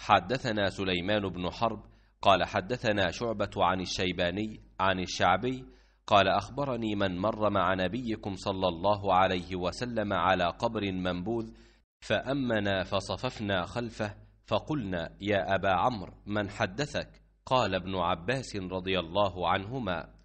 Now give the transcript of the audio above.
حدثنا سليمان بن حرب قال حدثنا شعبة عن الشيباني عن الشعبي قال أخبرني من مر مع نبيكم صلى الله عليه وسلم على قبر منبوذ فأمنا فصففنا خلفه فقلنا يا أبا عمرو من حدثك قال ابن عباس رضي الله عنهما